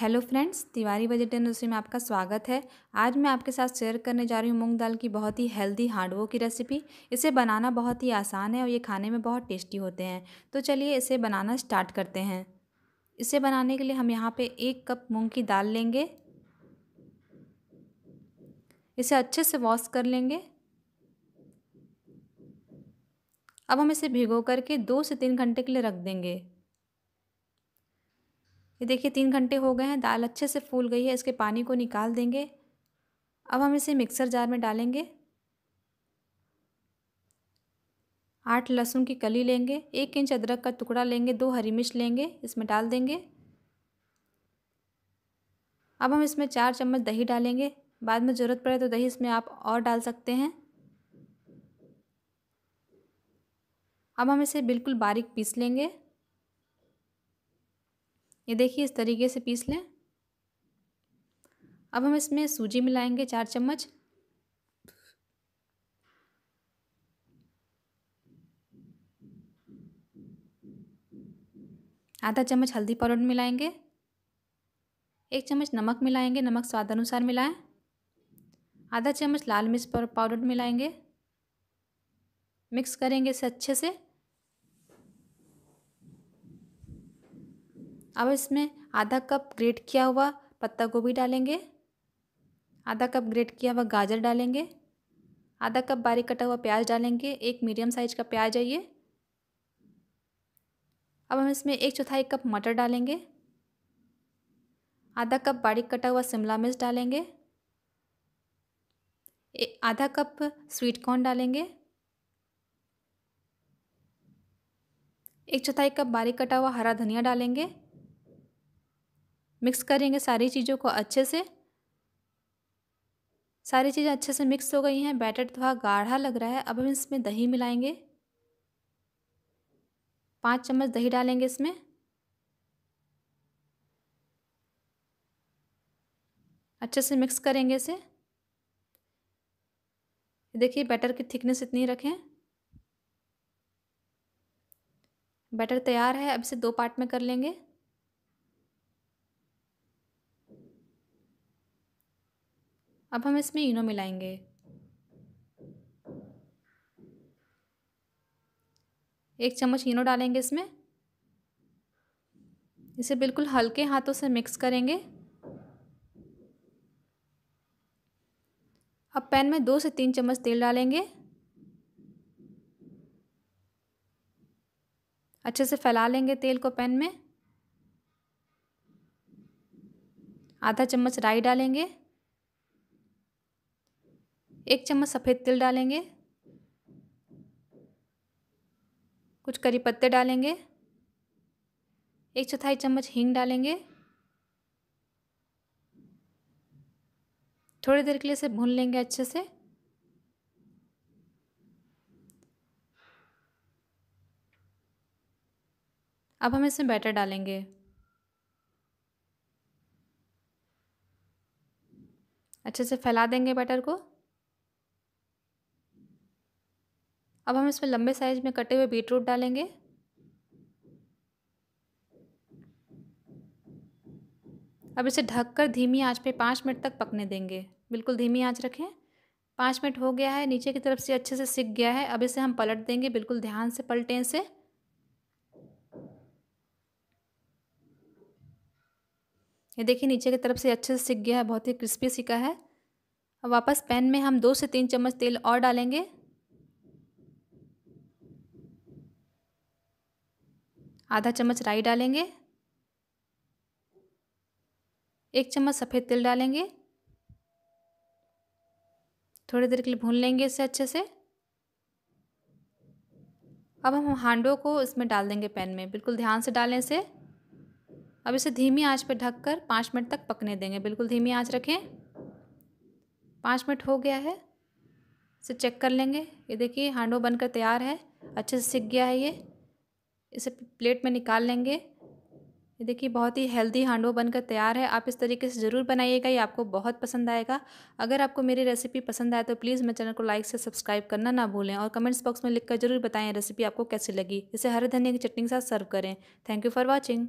hello friends Tiwari budget industry में आपका स्वागत है आज मैं आपके साथ शेयर करने जा रही हूँ मूंग दाल की बहुत ही हेल्दी हांडवों की रेसिपी इसे बनाना बहुत ही आसान है और ये खाने में बहुत टेस्टी होते हैं तो चलिए इसे बनाना स्टार्ट करते हैं इसे बनाने के लिए हम यहाँ पे एक कप मूँग की दाल लेंगे इसे अच्छे से वॉश कर लेंगे अब हम इसे भिगो करके दो से तीन घंटे के लिए रख देंगे ये देखिए तीन घंटे हो गए हैं दाल अच्छे से फूल गई है इसके पानी को निकाल देंगे अब हम इसे मिक्सर जार में डालेंगे आठ लहसुन की कली लेंगे एक इंच अदरक का टुकड़ा लेंगे दो हरी मिर्च लेंगे इसमें डाल देंगे अब हम इसमें चार चम्मच दही डालेंगे बाद में ज़रूरत पड़े तो दही इसमें आप और डाल सकते हैं अब हम इसे बिल्कुल बारीक पीस लेंगे ये देखिए इस तरीके से पीस लें अब हम इसमें सूजी मिलाएंगे चार चम्मच आधा चम्मच हल्दी पाउडर मिलाएंगे एक चम्मच नमक मिलाएंगे नमक स्वाद अनुसार मिलाएं आधा चम्मच लाल मिर्च पाउडर मिलाएंगे मिक्स करेंगे इसे अच्छे से अब इसमें आधा कप ग्रेट किया हुआ पत्ता गोभी डालेंगे आधा कप ग्रेट किया हुआ गाजर डालेंगे आधा कप बारीक कटा हुआ प्याज डालेंगे एक मीडियम साइज का प्याज आइए अब हम इसमें एक चौथाई कप मटर डालेंगे आधा कप बारीक कटा हुआ शिमला मिर्च डालेंगे आधा कप स्वीट कॉर्न डालेंगे एक चौथाई कप बारीक कटा हुआ हरा धनिया डालेंगे मिक्स करेंगे सारी चीज़ों को अच्छे से सारी चीज़ें अच्छे से मिक्स हो गई हैं बैटर थोड़ा गाढ़ा लग रहा है अब हम इसमें दही मिलाएंगे पाँच चम्मच दही डालेंगे इसमें अच्छे से मिक्स करेंगे इसे देखिए बैटर की थिकनेस इतनी रखें बैटर तैयार है अब इसे दो पार्ट में कर लेंगे अब हम इसमें इनो मिलाएंगे एक चम्मच इनो डालेंगे इसमें इसे बिल्कुल हल्के हाथों से मिक्स करेंगे अब पैन में दो से तीन चम्मच तेल डालेंगे अच्छे से फैला लेंगे तेल को पैन में आधा चम्मच राई डालेंगे एक चम्मच सफ़ेद तिल डालेंगे कुछ करी पत्ते डालेंगे एक चौथाई चम्मच हींग डालेंगे थोड़ी देर के लिए इसे भून लेंगे अच्छे से अब हम इसमें बैटर डालेंगे अच्छे से फैला देंगे बैटर को अब हम इसमें लंबे साइज में कटे हुए बीट रूट डालेंगे अब इसे ढककर धीमी आंच पे पाँच मिनट तक पकने देंगे बिल्कुल धीमी आंच रखें पाँच मिनट हो गया है नीचे की तरफ से अच्छे से सिक गया है अब इसे हम पलट देंगे बिल्कुल ध्यान से पलटें इसे ये देखिए नीचे की तरफ से अच्छे से सिक गया है बहुत ही क्रिस्पी सिका है अब वापस पैन में हम दो से तीन चम्मच तेल और डालेंगे आधा चम्मच राई डालेंगे एक चम्मच सफ़ेद तिल डालेंगे थोड़ी देर के लिए भून लेंगे इसे अच्छे से अब हम हांडों को इसमें डाल देंगे पैन में बिल्कुल ध्यान से डालें इसे अब इसे धीमी आंच पर ढककर पाँच मिनट तक पकने देंगे बिल्कुल धीमी आंच रखें पाँच मिनट हो गया है इसे चेक कर लेंगे ये देखिए हांडो बनकर तैयार है अच्छे से सीख गया है ये इसे प्लेट में निकाल लेंगे ये देखिए बहुत ही हेल्दी हांडवा बनकर तैयार है आप इस तरीके से ज़रूर बनाइएगा ये आपको बहुत पसंद आएगा अगर आपको मेरी रेसिपी पसंद आए तो प्लीज़ मेरे चैनल को लाइक से सब्सक्राइब करना ना भूलें और कमेंट्स बॉक्स में लिखकर जरूर बताएं रेसिपी आपको कैसी लगी इसे हरे धनिया की चटनी के साथ सर्व करें थैंक यू फॉर वॉचिंग